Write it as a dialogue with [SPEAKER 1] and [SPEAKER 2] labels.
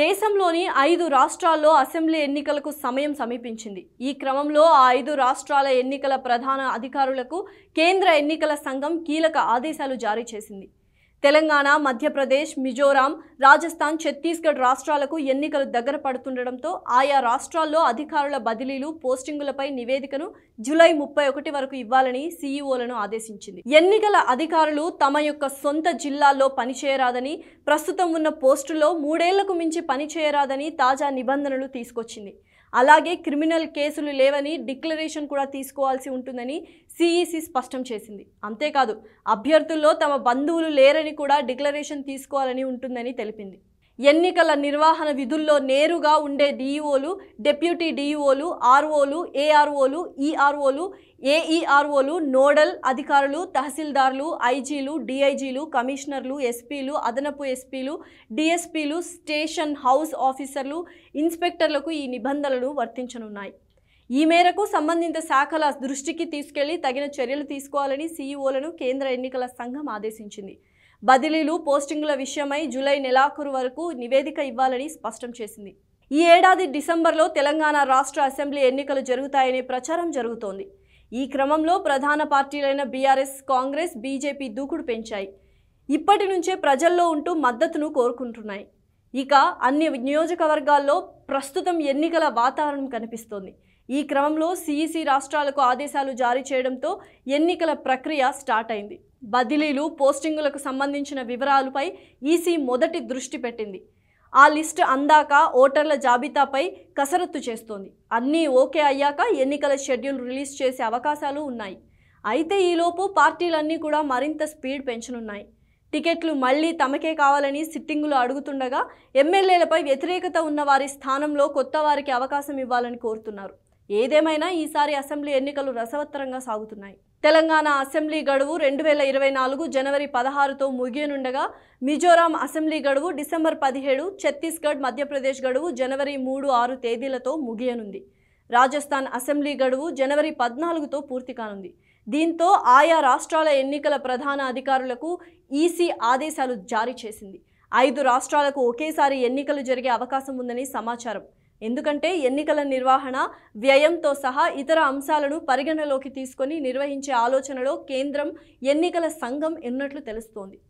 [SPEAKER 1] దేశంలోని ఐదు రాష్ట్రాల్లో అసెంబ్లీ ఎన్నికలకు సమయం సమీపించింది ఈ క్రమంలో ఆ ఐదు రాష్ట్రాల ఎన్నికల ప్రధాన అధికారులకు కేంద్ర ఎన్నికల సంఘం కీలక ఆదేశాలు జారీ చేసింది తెలంగాణ మధ్యప్రదేశ్ మిజోరాం రాజస్థాన్ ఛత్తీస్గఢ్ రాష్ట్రాలకు ఎన్నికలు దగ్గర పడుతుండటంతో ఆయా రాష్ట్రాల్లో అధికారుల బదిలీలు పోస్టింగులపై నివేదికను జూలై ముప్పై ఒకటి వరకు ఇవ్వాలని సీఈఓలను ఆదేశించింది ఎన్నికల అధికారులు తమ యొక్క సొంత జిల్లాల్లో పనిచేయరాదని ప్రస్తుతం ఉన్న పోస్టుల్లో మూడేళ్లకు మించి పనిచేయరాదని తాజా నిబంధనలు తీసుకొచ్చింది అలాగే క్రిమినల్ కేసులు లేవని డిక్లరేషన్ కూడా తీసుకోవాల్సి ఉంటుందని సిఈసి స్పష్టం చేసింది అంతేకాదు అభ్యర్థుల్లో తమ బంధువులు లేరని కూడా డిక్లరేషన్ తీసుకోవాలని ఉంటుందని తెలిపింది ఎన్నికల నిర్వహణ విధుల్లో నేరుగా ఉండే డిఈఓలు డిప్యూటీ డిఈఓలు ఆర్ఓలు ఏఆర్ఓలు ఈఆర్ఓలు ఏఈఆర్ఓలు నోడల్ అధికారులు తహసీల్దార్లు ఐజీలు డిఐజీలు కమిషనర్లు ఎస్పీలు అదనపు ఎస్పీలు డిఎస్పీలు స్టేషన్ హౌస్ ఆఫీసర్లు ఇన్స్పెక్టర్లకు ఈ నిబంధనలు వర్తించనున్నాయి ఈ మేరకు సంబంధిత శాఖల దృష్టికి తీసుకెళ్లి తగిన చర్యలు తీసుకోవాలని సీఈఓలను కేంద్ర ఎన్నికల సంఘం ఆదేశించింది బదిలీలు పోస్టింగుల విషయమై జూలై నెలాఖరు వరకు నివేదిక ఇవ్వాలని స్పష్టం చేసింది ఈ ఏడాది డిసెంబర్లో తెలంగాణ రాష్ట్ర అసెంబ్లీ ఎన్నికలు జరుగుతాయనే ప్రచారం జరుగుతోంది ఈ క్రమంలో ప్రధాన పార్టీలైన బీఆర్ఎస్ కాంగ్రెస్ బీజేపీ దూకుడు పెంచాయి ఇప్పటి నుంచే ప్రజల్లో ఉంటూ మద్దతును కోరుకుంటున్నాయి ఇక అన్ని నియోజకవర్గాల్లో ప్రస్తుతం ఎన్నికల వాతావరణం కనిపిస్తోంది ఈ క్రమంలో సీఈసీ రాష్ట్రాలకు ఆదేశాలు జారీ చేయడంతో ఎన్నికల ప్రక్రియ స్టార్ట్ అయింది బదిలీలు పోస్టింగులకు సంబంధించిన వివరాలపై ఈసీ మొదటి దృష్టి పెట్టింది ఆ లిస్టు అందాక ఓటర్ల జాబితాపై కసరత్తు చేస్తోంది అన్నీ ఓకే అయ్యాక ఎన్నికల షెడ్యూల్ రిలీజ్ చేసే అవకాశాలు ఉన్నాయి అయితే ఈలోపు పార్టీలన్నీ కూడా మరింత స్పీడ్ పెంచనున్నాయి టికెట్లు మళ్లీ తమకే కావాలని సిట్టింగులు అడుగుతుండగా ఎమ్మెల్యేలపై వ్యతిరేకత ఉన్న వారి స్థానంలో కొత్త వారికి అవకాశం ఇవ్వాలని కోరుతున్నారు ఏదేమైనా ఈసారి అసెంబ్లీ ఎన్నికలు రసవత్తరంగా సాగుతున్నాయి తెలంగాణ అసెంబ్లీ గడువు రెండు వేల ఇరవై నాలుగు జనవరి పదహారుతో ముగియనుండగా మిజోరాం అసెంబ్లీ గడువు డిసెంబర్ పదిహేడు ఛత్తీస్గఢ్ మధ్యప్రదేశ్ గడువు జనవరి మూడు ఆరు తేదీలతో ముగియనుంది రాజస్థాన్ అసెంబ్లీ గడువు జనవరి పద్నాలుగుతో పూర్తి కానుంది దీంతో ఆయా రాష్ట్రాల ఎన్నికల ప్రధాన అధికారులకు ఈసీ ఆదేశాలు జారీ చేసింది ఐదు రాష్ట్రాలకు ఒకేసారి ఎన్నికలు జరిగే అవకాశం ఉందని సమాచారం ఎందుకంటే ఎన్నికల నిర్వహణ వ్యయంతో సహా ఇతర అంశాలను పరిగణలోకి తీసుకొని నిర్వహించే ఆలోచనలో కేంద్రం ఎన్నికల సంఘం ఉన్నట్లు తెలుస్తోంది